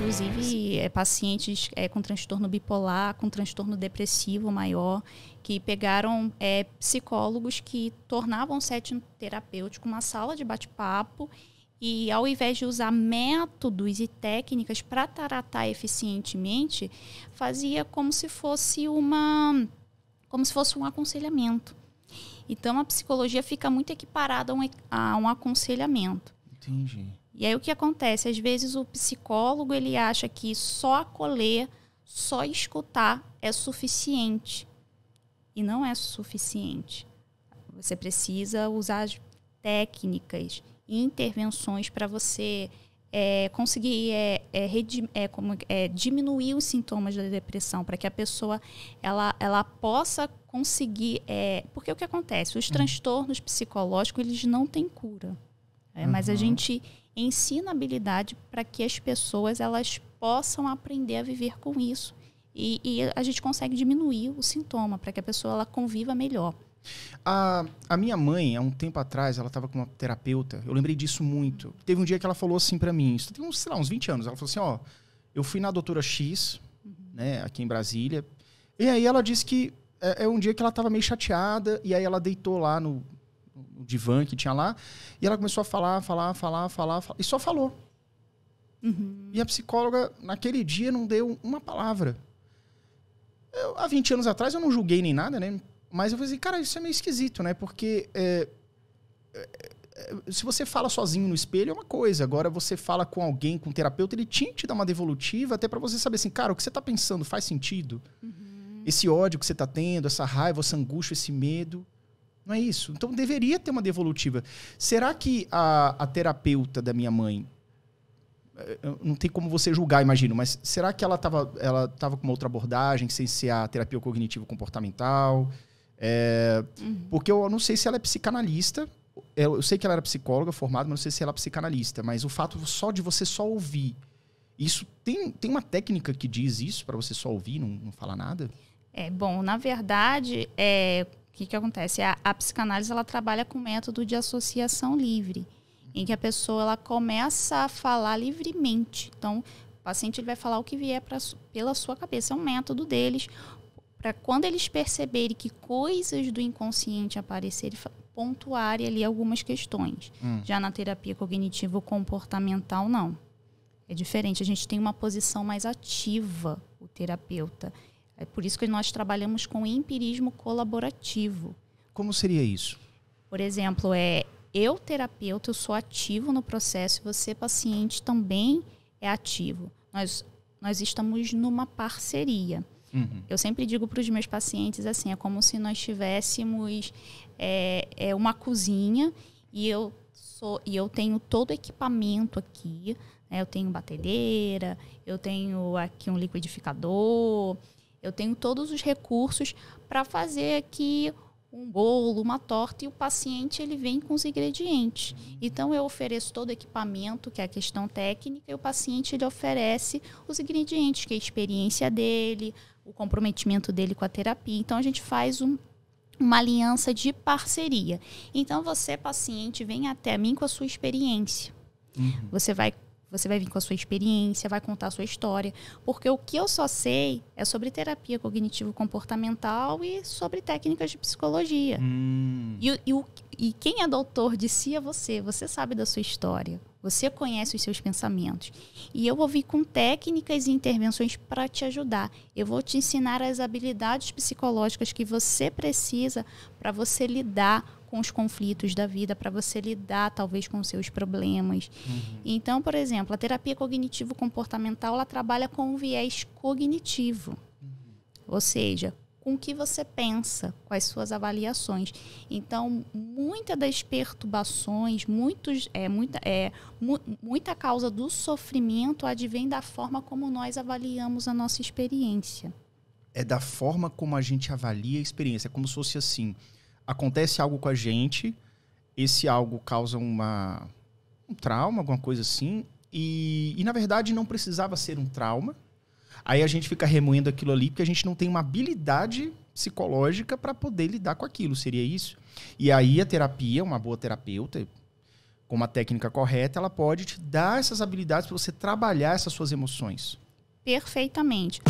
inclusive é, pacientes é, com transtorno bipolar, com transtorno depressivo maior, que pegaram é, psicólogos que tornavam o setting terapêutico uma sala de bate-papo e ao invés de usar métodos e técnicas para tratar eficientemente, fazia como se fosse uma como se fosse um aconselhamento. Então a psicologia fica muito equiparada a um, a um aconselhamento. Entendi. E aí o que acontece? Às vezes o psicólogo ele acha que só acolher, só escutar é suficiente. E não é suficiente. Você precisa usar as técnicas e intervenções para você é, conseguir é, é, redim, é, como, é, diminuir os sintomas da depressão, para que a pessoa ela, ela possa conseguir. É, porque o que acontece? Os hum. transtornos psicológicos eles não têm cura uhum. Mas a uhum. gente ensina habilidade para que as pessoas elas possam aprender a viver com isso. E, e a gente consegue diminuir o sintoma para que a pessoa ela conviva melhor. A, a minha mãe, há um tempo atrás, ela estava com uma terapeuta. Eu lembrei disso muito. Teve um dia que ela falou assim para mim, isso tem uns, sei lá, uns 20 anos. Ela falou assim, ó, eu fui na doutora X, uhum. né, aqui em Brasília. E aí ela disse que é, é um dia que ela estava meio chateada e aí ela deitou lá no, no divã que tinha lá. E ela começou a falar, falar, falar, falar, falar e só falou. Uhum. E a psicóloga, naquele dia, não deu uma palavra. Eu, há 20 anos atrás, eu não julguei nem nada, né? Mas eu falei assim, cara, isso é meio esquisito, né? Porque é, é, é, se você fala sozinho no espelho é uma coisa, agora você fala com alguém, com um terapeuta, ele tinha que te dar uma devolutiva até para você saber assim, cara, o que você tá pensando faz sentido? Uhum. Esse ódio que você tá tendo, essa raiva, essa angústia, esse medo. Não é isso? Então deveria ter uma devolutiva. Será que a, a terapeuta da minha mãe. Eh, não tem como você julgar, imagino, mas será que ela estava ela tava com uma outra abordagem, sem ser a terapia cognitivo-comportamental? É, eh, uhum. Porque eu não sei se ela é psicanalista, é, eu sei que ela era psicóloga formada, mas não sei se ela é psicanalista. Mas o fato só de você só ouvir. Isso tem, tem uma técnica que diz isso para você só ouvir, não, não falar nada? É, bom, na verdade, é, o que, que acontece? A, a psicanálise ela trabalha com o método de associação livre, em que a pessoa ela começa a falar livremente. Então, o paciente ele vai falar o que vier pra, pela sua cabeça. É um método deles para quando eles perceberem que coisas do inconsciente aparecerem, pontuarem ali algumas questões. Hum. Já na terapia cognitivo comportamental, não. É diferente. A gente tem uma posição mais ativa, o terapeuta. É por isso que nós trabalhamos com empirismo colaborativo. Como seria isso? Por exemplo, é eu terapeuta, eu sou ativo no processo, e você paciente também é ativo. Nós nós estamos numa parceria. Uhum. Eu sempre digo para os meus pacientes assim, é como se nós tivéssemos é, é uma cozinha e eu sou e eu tenho todo o equipamento aqui. Né? Eu tenho batedeira, eu tenho aqui um liquidificador, eu tenho todos os recursos para fazer aqui um bolo, uma torta e o paciente ele vem com os ingredientes. Uhum. Então eu ofereço todo o equipamento, que é a questão técnica, e o paciente ele oferece os ingredientes, que é a experiência dele, o comprometimento dele com a terapia. Então a gente faz um, uma aliança de parceria. Então você paciente vem até mim com a sua experiência. Uhum. Você vai você vai vir com a sua experiência, vai contar a sua história, porque o que eu só sei é sobre terapia cognitivo-comportamental e sobre técnicas de psicologia. Hum. E, e, e quem é doutor de si é você, você sabe da sua história, você conhece os seus pensamentos. E eu vou vir com técnicas e intervenções para te ajudar. Eu vou te ensinar as habilidades psicológicas que você precisa para você lidar com os conflitos da vida, para você lidar talvez com os seus problemas. Uhum. Então, por exemplo, a terapia cognitivo-comportamental ela trabalha com um viés cognitivo, uhum. ou seja, com o que você pensa, com as suas avaliações. Então, muitas das perturbações, muitos, é, muita, é, mu muita causa do sofrimento advém da forma como nós avaliamos a nossa experiência. É da forma como a gente avalia a experiência, é como se fosse assim acontece algo com a gente, esse algo causa uma, um trauma, alguma coisa assim, e, e na verdade não precisava ser um trauma. Aí a gente fica remoendo aquilo ali porque a gente não tem uma habilidade psicológica para poder lidar com aquilo, seria isso? E aí a terapia, uma boa terapeuta, com uma técnica correta, ela pode te dar essas habilidades para você trabalhar essas suas emoções. Perfeitamente.